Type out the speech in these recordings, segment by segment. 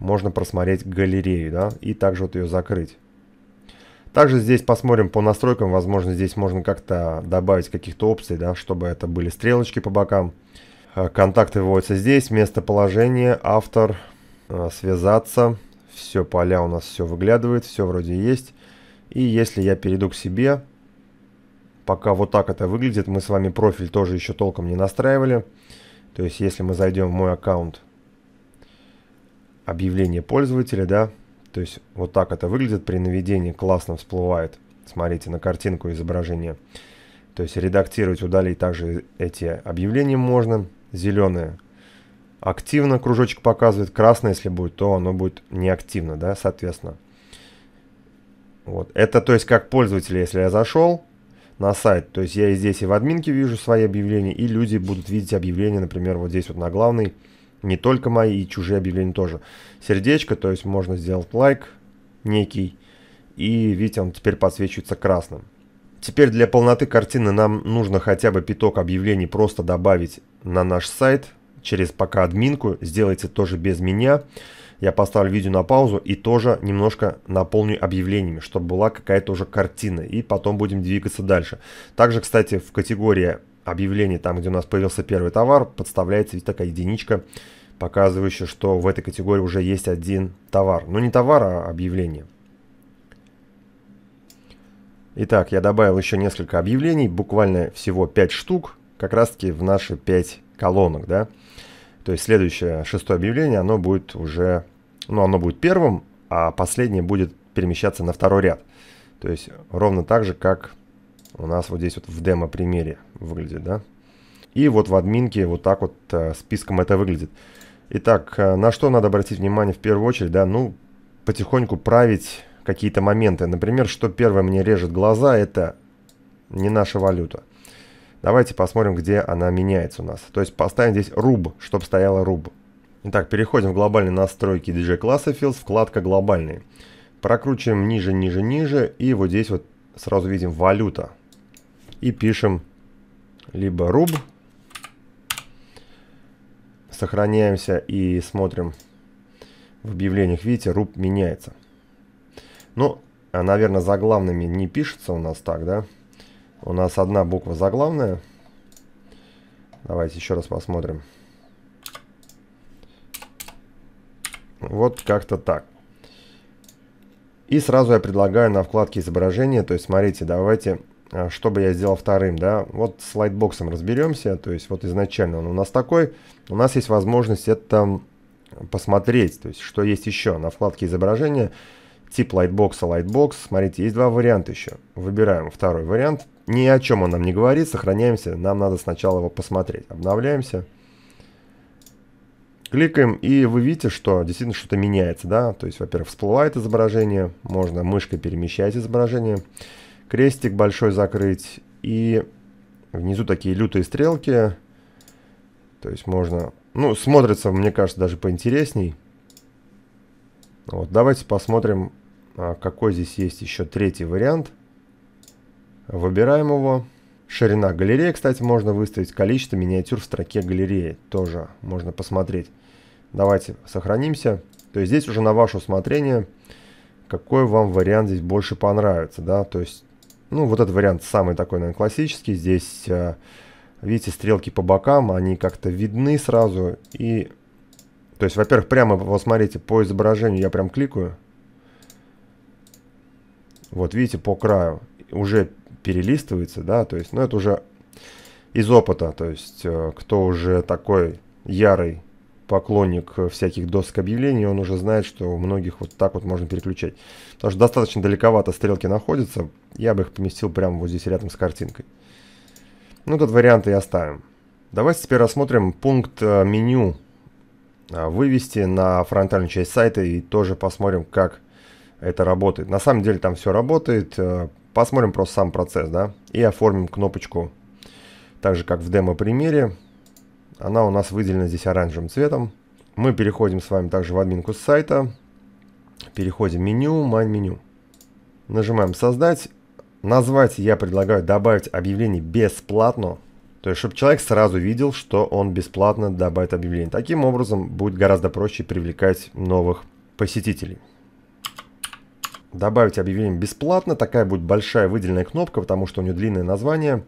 можно просмотреть галерею, да, и также вот ее закрыть. Также здесь посмотрим по настройкам, возможно, здесь можно как-то добавить каких-то опций, да, чтобы это были стрелочки по бокам. Э, контакты выводятся здесь, местоположение, автор, э, связаться, все поля у нас все выглядывает, все вроде есть. И если я перейду к себе, пока вот так это выглядит, мы с вами профиль тоже еще толком не настраивали. То есть если мы зайдем в мой аккаунт, объявление пользователя, да, то есть вот так это выглядит при наведении, классно всплывает, смотрите, на картинку изображение. То есть редактировать, удалить также эти объявления можно. Зеленое активно кружочек показывает, красное если будет, то оно будет неактивно, да, соответственно. Вот. Это то есть как пользователь, если я зашел на сайт, то есть я и здесь и в админке вижу свои объявления, и люди будут видеть объявления, например, вот здесь вот на главный не только мои, и чужие объявления тоже. Сердечко, то есть можно сделать лайк некий, и видите, он теперь подсвечивается красным. Теперь для полноты картины нам нужно хотя бы пяток объявлений просто добавить на наш сайт через пока админку. Сделайте тоже без меня. Я поставлю видео на паузу и тоже немножко наполню объявлениями, чтобы была какая-то уже картина. И потом будем двигаться дальше. Также, кстати, в категории объявлении, там, где у нас появился первый товар, подставляется ведь такая единичка, показывающая, что в этой категории уже есть один товар. Ну, не товар, а объявление. Итак, я добавил еще несколько объявлений, буквально всего 5 штук, как раз-таки в наши 5 колонок, да. То есть следующее, шестое объявление, оно будет уже, ну, оно будет первым, а последнее будет перемещаться на второй ряд. То есть ровно так же, как у нас вот здесь вот в демо-примере выглядит, да. И вот в админке вот так вот э, списком это выглядит. Итак, э, на что надо обратить внимание в первую очередь, да, ну, потихоньку править какие-то моменты. Например, что первое мне режет глаза, это не наша валюта. Давайте посмотрим, где она меняется у нас. То есть поставим здесь руб, чтобы стояла руб. Итак, переходим в глобальные настройки DJ класса Fields, вкладка глобальные. Прокручиваем ниже, ниже, ниже, и вот здесь вот сразу видим валюта и пишем либо руб. Сохраняемся и смотрим в объявлениях. Видите, руб меняется. Ну, а, наверное, заглавными не пишется у нас так, да? У нас одна буква заглавная. Давайте еще раз посмотрим. Вот как-то так. И сразу я предлагаю на вкладке изображения, то есть смотрите, давайте Э, что бы я сделал вторым, да, вот с лайтбоксом разберемся, то есть вот изначально он у нас такой, у нас есть возможность это посмотреть, то есть что есть еще на вкладке изображения, тип лайтбокса, лайтбокс, смотрите, есть два варианта еще, выбираем второй вариант, ни о чем он нам не говорит, сохраняемся, нам надо сначала его посмотреть, обновляемся, кликаем, и вы видите, что действительно что-то меняется, да, то есть, во-первых, всплывает изображение, можно мышкой перемещать изображение, изображение, крестик большой закрыть. И внизу такие лютые стрелки. То есть можно... Ну, смотрится, мне кажется, даже поинтересней. Вот, давайте посмотрим, а, какой здесь есть еще третий вариант. Выбираем его. Ширина галереи, кстати, можно выставить. Количество миниатюр в строке галереи тоже можно посмотреть. Давайте сохранимся. То есть здесь уже на ваше усмотрение, какой вам вариант здесь больше понравится. да. То есть ну, вот этот вариант самый такой, наверное, классический. Здесь, э, видите, стрелки по бокам, они как-то видны сразу. И, то есть, во-первых, прямо, вот смотрите, по изображению я прям кликаю. Вот, видите, по краю уже перелистывается, да, то есть, ну, это уже из опыта, то есть, э, кто уже такой ярый поклонник э, всяких досок объявлений, он уже знает, что у многих вот так вот можно переключать. Потому что достаточно далековато стрелки находятся, я бы их поместил прямо вот здесь рядом с картинкой. Ну, этот вариант и оставим. Давайте теперь рассмотрим пункт э, меню э, вывести на фронтальную часть сайта и тоже посмотрим, как это работает. На самом деле там все работает. Посмотрим просто сам процесс, да, и оформим кнопочку так же, как в демо-примере. Она у нас выделена здесь оранжевым цветом. Мы переходим с вами также в админку с сайта. Переходим в меню, майн меню. Нажимаем создать. Назвать я предлагаю добавить объявление бесплатно. То есть, чтобы человек сразу видел, что он бесплатно добавит объявление. Таким образом, будет гораздо проще привлекать новых посетителей. Добавить объявление бесплатно. Такая будет большая выделенная кнопка, потому что у нее длинное название.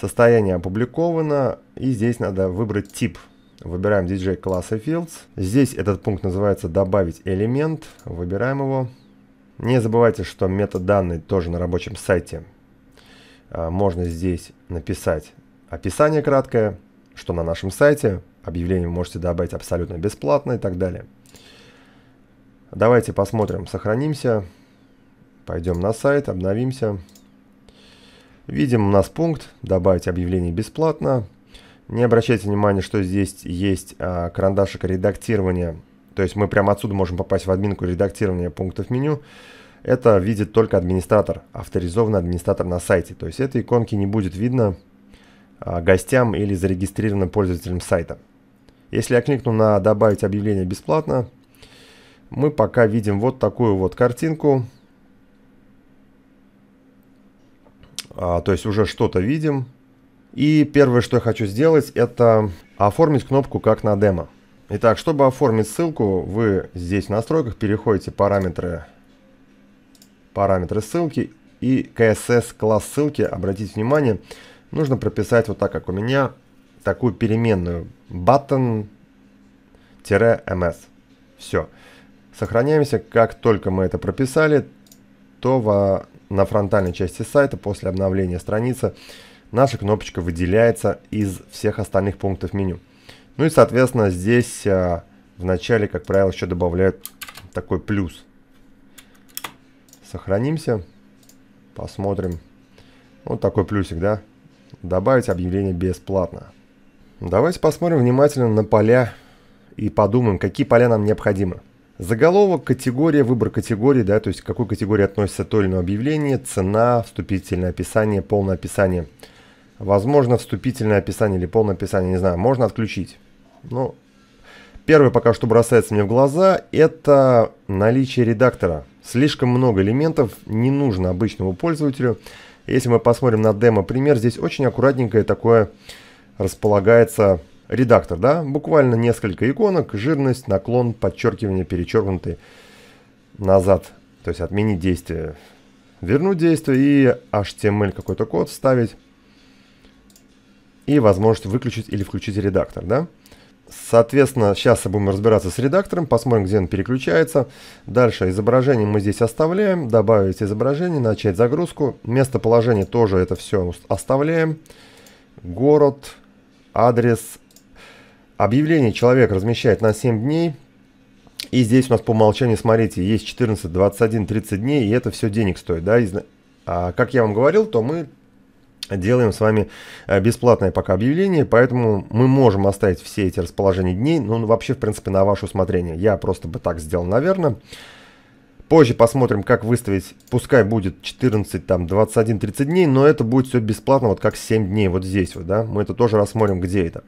Состояние опубликовано, и здесь надо выбрать тип. Выбираем DJ класса Fields. Здесь этот пункт называется «Добавить элемент». Выбираем его. Не забывайте, что метаданные тоже на рабочем сайте. А, можно здесь написать описание краткое, что на нашем сайте. Объявление вы можете добавить абсолютно бесплатно и так далее. Давайте посмотрим, сохранимся. Пойдем на сайт, обновимся. Видим у нас пункт «Добавить объявление бесплатно». Не обращайте внимания, что здесь есть а, карандашик редактирования. То есть мы прямо отсюда можем попасть в админку редактирования пунктов меню. Это видит только администратор, авторизованный администратор на сайте. То есть этой иконки не будет видно а, гостям или зарегистрированным пользователям сайта. Если я кликну на «Добавить объявление бесплатно», мы пока видим вот такую вот картинку – а, то есть уже что-то видим. И первое, что я хочу сделать, это оформить кнопку как на демо. Итак, чтобы оформить ссылку, вы здесь в настройках переходите параметры, параметры ссылки и CSS класс ссылки. Обратите внимание, нужно прописать вот так, как у меня, такую переменную button-ms. Все. Сохраняемся. Как только мы это прописали, то во на фронтальной части сайта после обновления страницы наша кнопочка выделяется из всех остальных пунктов меню. Ну и, соответственно, здесь а, в начале, как правило, еще добавляют такой плюс. Сохранимся, посмотрим. Вот такой плюсик, да? Добавить объявление бесплатно. Давайте посмотрим внимательно на поля и подумаем, какие поля нам необходимы. Заголовок, категория, выбор категории, да, то есть к какой категории относится то или иное объявление, цена, вступительное описание, полное описание. Возможно, вступительное описание или полное описание, не знаю, можно отключить. Ну, первое пока что бросается мне в глаза, это наличие редактора. Слишком много элементов не нужно обычному пользователю. Если мы посмотрим на демо-пример, здесь очень аккуратненькое такое располагается Редактор, да? Буквально несколько иконок, жирность, наклон, подчеркивание, перечеркнутый назад. То есть отменить действие. Вернуть действие и HTML какой-то код вставить. И возможность выключить или включить редактор, да? Соответственно, сейчас мы будем разбираться с редактором, посмотрим, где он переключается. Дальше изображение мы здесь оставляем, добавить изображение, начать загрузку. Местоположение тоже это все оставляем. Город, адрес, Объявление человек размещает на 7 дней. И здесь у нас по умолчанию, смотрите, есть 14, 21, 30 дней, и это все денег стоит. Да? А, как я вам говорил, то мы делаем с вами э, бесплатное пока объявление, поэтому мы можем оставить все эти расположения дней, ну вообще, в принципе, на ваше усмотрение. Я просто бы так сделал, наверное. Позже посмотрим, как выставить, пускай будет 14, там, 21, 30 дней, но это будет все бесплатно, вот как 7 дней вот здесь вот, да. Мы это тоже рассмотрим, где это.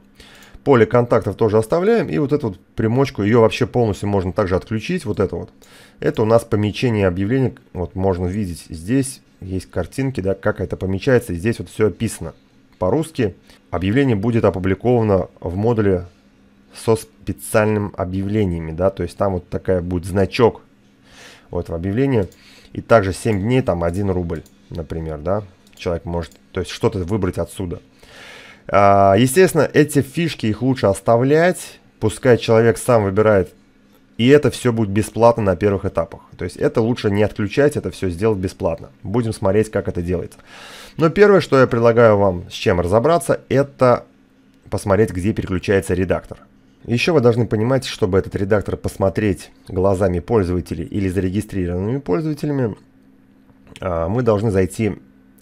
Поле контактов тоже оставляем. И вот эту вот примочку, ее вообще полностью можно также отключить. Вот это вот. Это у нас помечение объявлений. Вот можно видеть здесь. Есть картинки, да, как это помечается. здесь вот все описано по-русски. Объявление будет опубликовано в модуле со специальными объявлениями, да, то есть там вот такая будет значок вот в объявлении. И также 7 дней, там 1 рубль, например, да, человек может, то есть что-то выбрать отсюда. А, естественно, эти фишки их лучше оставлять, пускай человек сам выбирает. И это все будет бесплатно на первых этапах. То есть это лучше не отключать, это все сделать бесплатно. Будем смотреть, как это делается. Но первое, что я предлагаю вам с чем разобраться, это посмотреть, где переключается редактор. Еще вы должны понимать, чтобы этот редактор посмотреть глазами пользователей или зарегистрированными пользователями, а, мы должны зайти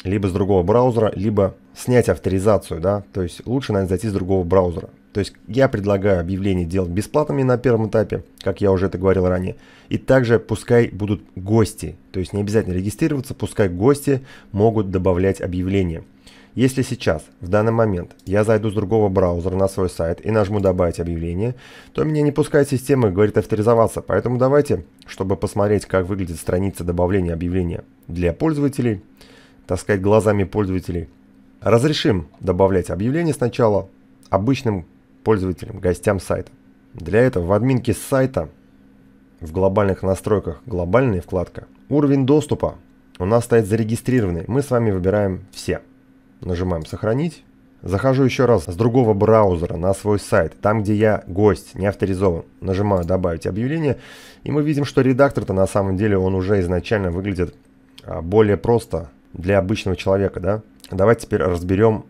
либо с другого браузера, либо снять авторизацию, да, то есть лучше, наверное, зайти с другого браузера. То есть я предлагаю объявления делать бесплатными на первом этапе, как я уже это говорил ранее. И также пускай будут гости, то есть не обязательно регистрироваться, пускай гости могут добавлять объявления. Если сейчас, в данный момент, я зайду с другого браузера на свой сайт и нажму «Добавить объявление», то меня не пускает система и говорит «Авторизоваться». Поэтому давайте, чтобы посмотреть, как выглядит страница добавления объявления для пользователей – таскать глазами пользователей. Разрешим добавлять объявления сначала обычным пользователям, гостям сайта. Для этого в админке сайта в глобальных настройках глобальная вкладка уровень доступа у нас стоит зарегистрированный. Мы с вами выбираем все. Нажимаем сохранить. Захожу еще раз с другого браузера на свой сайт, там где я гость, не авторизован. Нажимаю добавить объявление и мы видим, что редактор-то на самом деле он уже изначально выглядит а, более просто, для обычного человека, да? Давайте теперь разберем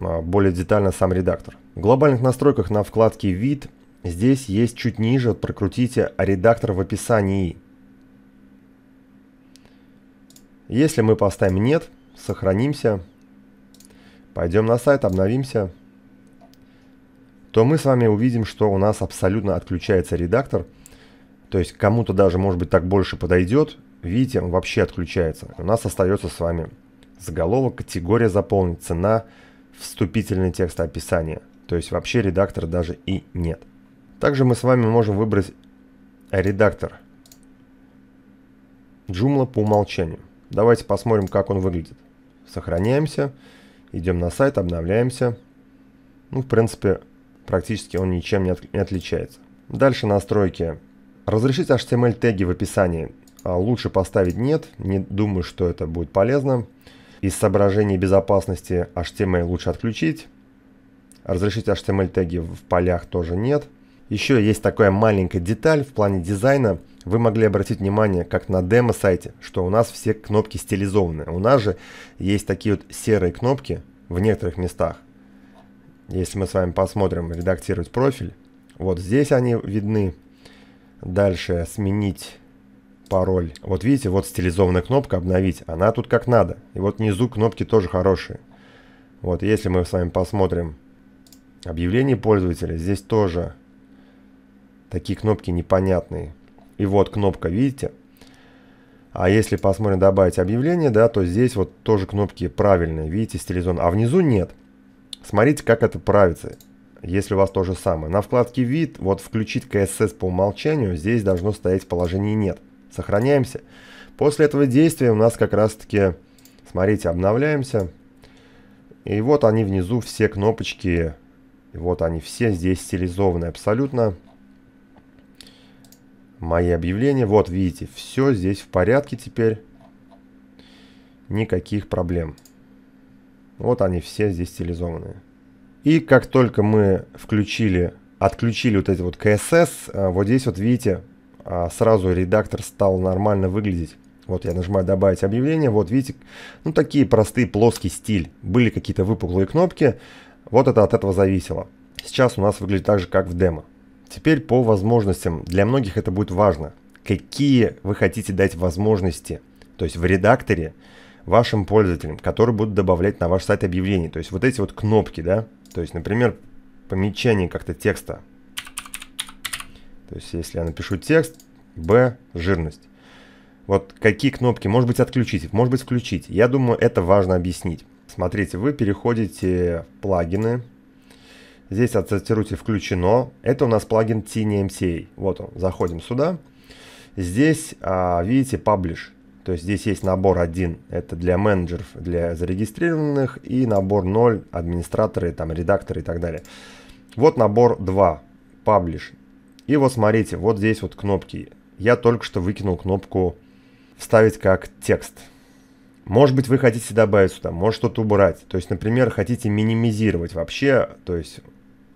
а, более детально сам редактор. В глобальных настройках на вкладке «Вид» здесь есть чуть ниже, прокрутите «Редактор в описании». Если мы поставим «Нет», сохранимся, пойдем на сайт, обновимся, то мы с вами увидим, что у нас абсолютно отключается редактор. То есть кому-то даже, может быть, так больше подойдет, Видите, он вообще отключается. У нас остается с вами заголовок, категория заполнить, цена, вступительный текст описания. То есть вообще редактор даже и нет. Также мы с вами можем выбрать редактор Joomla по умолчанию. Давайте посмотрим, как он выглядит. Сохраняемся, идем на сайт, обновляемся. Ну, в принципе, практически он ничем не, от, не отличается. Дальше настройки. Разрешить HTML теги в описании. А, лучше поставить «нет», не думаю, что это будет полезно. Из соображений безопасности HTML лучше отключить. Разрешить HTML теги в полях тоже нет. Еще есть такая маленькая деталь в плане дизайна. Вы могли обратить внимание, как на демо-сайте, что у нас все кнопки стилизованы. У нас же есть такие вот серые кнопки в некоторых местах. Если мы с вами посмотрим «Редактировать профиль», вот здесь они видны. Дальше «Сменить пароль. Вот видите, вот стилизованная кнопка «Обновить». Она тут как надо. И вот внизу кнопки тоже хорошие. Вот, если мы с вами посмотрим объявление пользователя, здесь тоже такие кнопки непонятные. И вот кнопка, видите? А если посмотрим добавить объявление, да, то здесь вот тоже кнопки правильные, видите, стилизован. А внизу нет. Смотрите, как это правится, если у вас то же самое. На вкладке «Вид», вот «Включить css по умолчанию», здесь должно стоять положение «Нет». Сохраняемся. После этого действия у нас как раз-таки, смотрите, обновляемся. И вот они внизу, все кнопочки. И вот они все здесь стилизованы абсолютно. Мои объявления. Вот, видите, все здесь в порядке теперь. Никаких проблем. Вот они все здесь стилизованные. И как только мы включили, отключили вот эти вот CSS, э, вот здесь вот видите, а, сразу редактор стал нормально выглядеть. Вот я нажимаю «Добавить объявление». Вот видите, ну такие простые, плоский стиль. Были какие-то выпуклые кнопки. Вот это от этого зависело. Сейчас у нас выглядит так же, как в демо. Теперь по возможностям. Для многих это будет важно. Какие вы хотите дать возможности, то есть в редакторе, вашим пользователям, которые будут добавлять на ваш сайт объявления. То есть вот эти вот кнопки, да. То есть, например, помечание как-то текста то есть, если я напишу текст, B, жирность. Вот какие кнопки, может быть, отключить, может быть, включить. Я думаю, это важно объяснить. Смотрите, вы переходите в плагины. Здесь отсортируйте «Включено». Это у нас плагин TinyMCA. Вот он. Заходим сюда. Здесь, а, видите, «Publish». То есть здесь есть набор 1, это для менеджеров, для зарегистрированных, и набор 0, администраторы, там, редакторы и так далее. Вот набор 2, Publish. И вот смотрите, вот здесь вот кнопки. Я только что выкинул кнопку «Вставить как текст». Может быть, вы хотите добавить сюда, может что-то убрать. То есть, например, хотите минимизировать вообще, то есть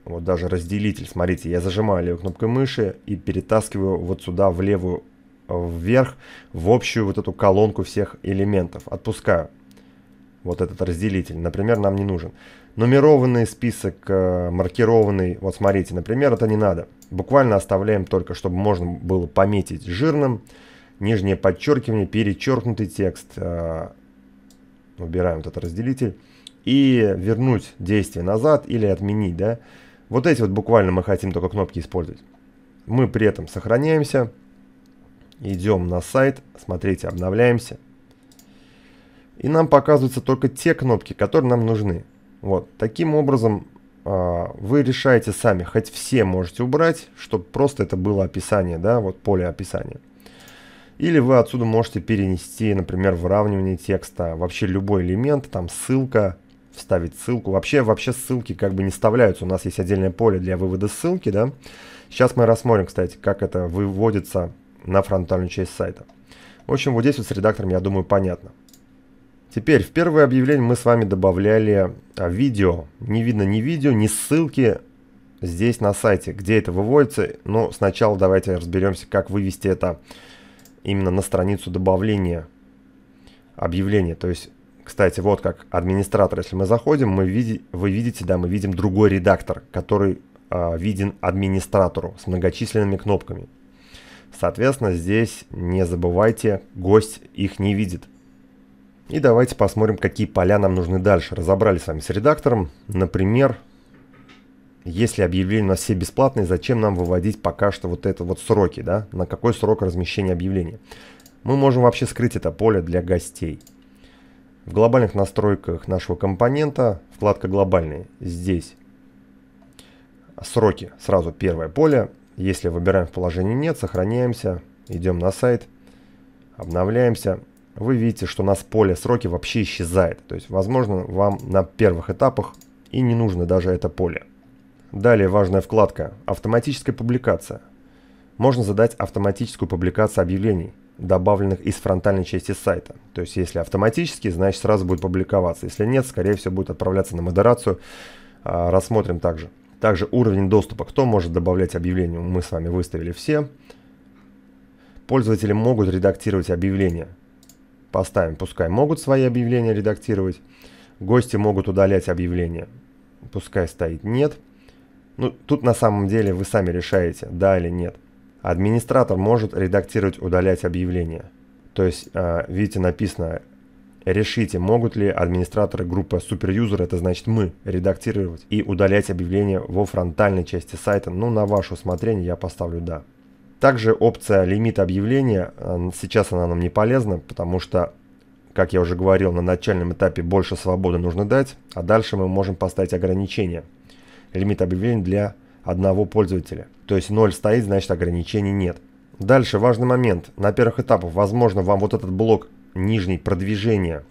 вот даже разделитель, смотрите, я зажимаю левой кнопкой мыши и перетаскиваю вот сюда в левую, э, вверх, в общую вот эту колонку всех элементов. Отпускаю вот этот разделитель, например, нам не нужен нумерованный список, э, маркированный, вот смотрите, например, это не надо. Буквально оставляем только, чтобы можно было пометить жирным, нижнее подчеркивание, перечеркнутый текст. Э, убираем этот разделитель. И вернуть действие назад или отменить, да. Вот эти вот буквально мы хотим только кнопки использовать. Мы при этом сохраняемся. Идем на сайт, смотрите, обновляемся. И нам показываются только те кнопки, которые нам нужны. Вот. Таким образом, а, вы решаете сами, хоть все можете убрать, чтобы просто это было описание, да, вот поле описания. Или вы отсюда можете перенести, например, выравнивание текста, вообще любой элемент, там ссылка, вставить ссылку. Вообще, вообще ссылки как бы не вставляются, у нас есть отдельное поле для вывода ссылки, да. Сейчас мы рассмотрим, кстати, как это выводится на фронтальную часть сайта. В общем, вот здесь вот с редактором, я думаю, понятно. Теперь в первое объявление мы с вами добавляли а, видео. Не видно ни видео, ни ссылки здесь на сайте, где это выводится. Но ну, сначала давайте разберемся, как вывести это именно на страницу добавления объявления. То есть, кстати, вот как администратор, если мы заходим, мы види, вы видите, да, мы видим другой редактор, который э, виден администратору с многочисленными кнопками. Соответственно, здесь не забывайте, гость их не видит. И давайте посмотрим, какие поля нам нужны дальше. Разобрали с вами с редактором. Например, если объявления у нас все бесплатные, зачем нам выводить пока что вот это вот сроки, да? На какой срок размещения объявления? Мы можем вообще скрыть это поле для гостей. В глобальных настройках нашего компонента, вкладка «Глобальные», здесь сроки, сразу первое поле. Если выбираем в положении «Нет», сохраняемся, идем на сайт, обновляемся вы видите, что у нас поле сроки вообще исчезает. То есть, возможно, вам на первых этапах и не нужно даже это поле. Далее важная вкладка «Автоматическая публикация». Можно задать автоматическую публикацию объявлений, добавленных из фронтальной части сайта. То есть, если автоматически, значит сразу будет публиковаться. Если нет, скорее всего будет отправляться на модерацию. А, рассмотрим также. Также уровень доступа. Кто может добавлять объявления? Мы с вами выставили все. Пользователи могут редактировать объявления. Поставим, пускай. Могут свои объявления редактировать. Гости могут удалять объявления. Пускай стоит нет. Ну, тут на самом деле вы сами решаете, да или нет. Администратор может редактировать, удалять объявления. То есть, а, видите, написано, решите, могут ли администраторы группы суперюзер, это значит мы, редактировать и удалять объявления во фронтальной части сайта. Ну, на ваше усмотрение я поставлю «да». Также опция лимит объявления, сейчас она нам не полезна, потому что, как я уже говорил, на начальном этапе больше свободы нужно дать, а дальше мы можем поставить ограничение. Лимит объявлений для одного пользователя. То есть 0 стоит, значит ограничений нет. Дальше важный момент. На первых этапах, возможно, вам вот этот блок нижний продвижения,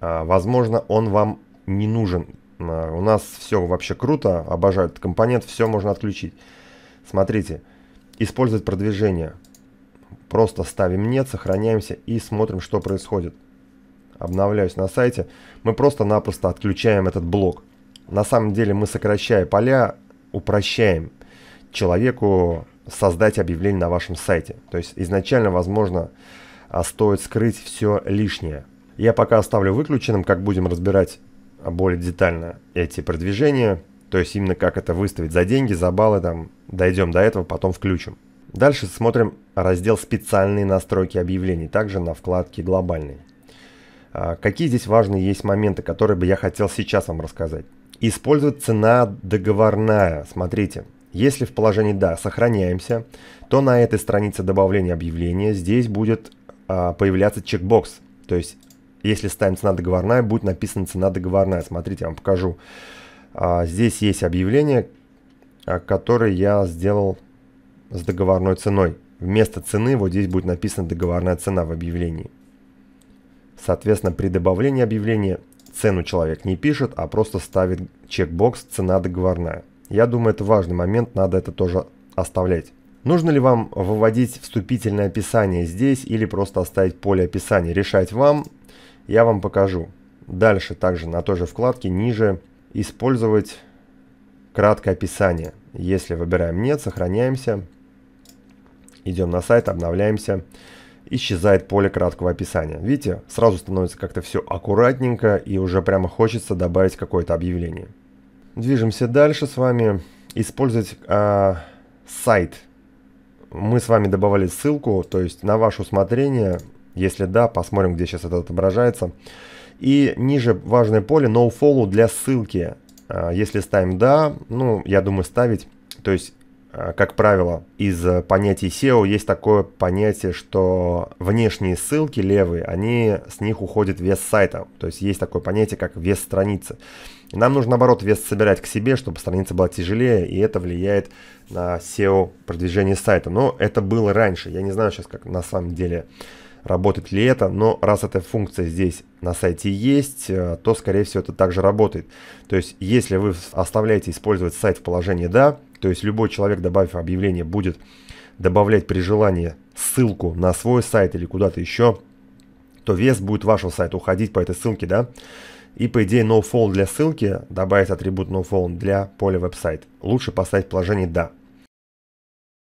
а, возможно, он вам не нужен. А, у нас все вообще круто, обожают этот компонент, все можно отключить. Смотрите, использовать продвижение. Просто ставим «нет», сохраняемся и смотрим, что происходит. Обновляюсь на сайте. Мы просто-напросто отключаем этот блок. На самом деле мы, сокращая поля, упрощаем человеку создать объявление на вашем сайте. То есть изначально, возможно, а, стоит скрыть все лишнее. Я пока оставлю выключенным, как будем разбирать более детально эти продвижения. То есть именно как это выставить за деньги, за баллы, там, дойдем до этого, потом включим. Дальше смотрим раздел «Специальные настройки объявлений», также на вкладке «Глобальные». А, какие здесь важные есть моменты, которые бы я хотел сейчас вам рассказать? Использовать цена договорная. Смотрите, если в положении «Да» сохраняемся, то на этой странице добавления объявления здесь будет а, появляться чекбокс. То есть, если ставим «Цена договорная», будет написана «Цена договорная». Смотрите, я вам покажу. А, здесь есть объявление, а, которое я сделал с договорной ценой. Вместо цены вот здесь будет написана договорная цена в объявлении. Соответственно, при добавлении объявления цену человек не пишет, а просто ставит чекбокс «Цена договорная». Я думаю, это важный момент, надо это тоже оставлять. Нужно ли вам выводить вступительное описание здесь или просто оставить поле описания? Решать вам, я вам покажу. Дальше также на той же вкладке ниже использовать краткое описание. Если выбираем «Нет», сохраняемся, идем на сайт, обновляемся, исчезает поле краткого описания. Видите, сразу становится как-то все аккуратненько и уже прямо хочется добавить какое-то объявление. Движемся дальше с вами. Использовать э, сайт. Мы с вами добавили ссылку, то есть на ваше усмотрение. Если да, посмотрим, где сейчас это отображается. И ниже важное поле nofollow для ссылки. А, если ставим «да», ну, я думаю, ставить, то есть а, как правило, из э, понятий SEO есть такое понятие, что внешние ссылки левые, они с них уходит вес сайта. То есть есть такое понятие, как вес страницы. И нам нужно, наоборот, вес собирать к себе, чтобы страница была тяжелее, и это влияет на SEO продвижение сайта. Но это было раньше. Я не знаю сейчас, как на самом деле работает ли это, но раз эта функция здесь на сайте есть, э, то, скорее всего, это также работает. То есть, если вы оставляете использовать сайт в положении «да», то есть любой человек, добавив объявление, будет добавлять при желании ссылку на свой сайт или куда-то еще, то вес будет вашего сайта уходить по этой ссылке, да? И по идее nofollow для ссылки добавить атрибут nofollow для поля веб-сайт. Лучше поставить положение «да».